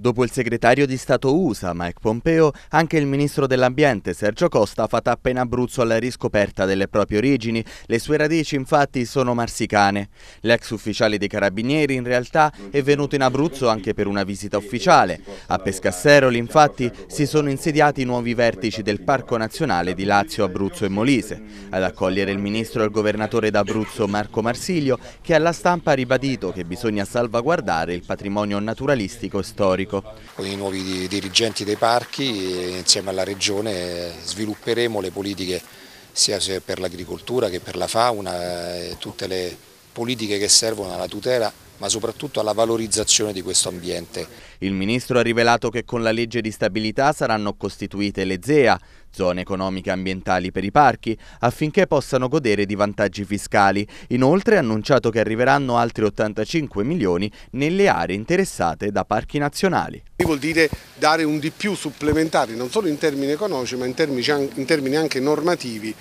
Dopo il segretario di Stato USA Mike Pompeo, anche il ministro dell'Ambiente Sergio Costa fa tappa in Abruzzo alla riscoperta delle proprie origini, le sue radici infatti sono marsicane. L'ex ufficiale dei Carabinieri in realtà è venuto in Abruzzo anche per una visita ufficiale. A Pescasseroli infatti si sono insediati i nuovi vertici del Parco Nazionale di Lazio, Abruzzo e Molise. Ad accogliere il ministro e il governatore d'Abruzzo Marco Marsiglio che alla stampa ha ribadito che bisogna salvaguardare il patrimonio naturalistico e storico economico. Con i nuovi dirigenti dei parchi eh, insieme alla Regione eh, svilupperemo le politiche sia per l'agricoltura che per la fauna, eh, tutte le politiche che servono alla tutela ma soprattutto alla valorizzazione di questo ambiente. Il Ministro ha rivelato che con la legge di stabilità saranno costituite le ZEA, zone economiche ambientali per i parchi, affinché possano godere di vantaggi fiscali. Inoltre ha annunciato che arriveranno altri 85 milioni nelle aree interessate da parchi nazionali. Vuol dire dare un di più supplementare, non solo in termini economici ma in termini anche normativi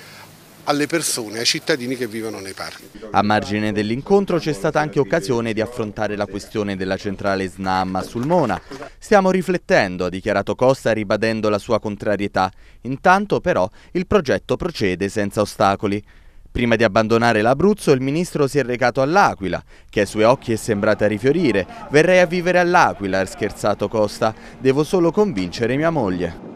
alle persone, ai cittadini che vivono nei parchi. A margine dell'incontro c'è stata anche occasione di affrontare la questione della centrale SNAM a Sulmona. Stiamo riflettendo, ha dichiarato Costa ribadendo la sua contrarietà. Intanto però il progetto procede senza ostacoli. Prima di abbandonare l'Abruzzo il ministro si è recato all'Aquila, che ai suoi occhi è sembrata rifiorire. Verrei a vivere all'Aquila, ha scherzato Costa. Devo solo convincere mia moglie.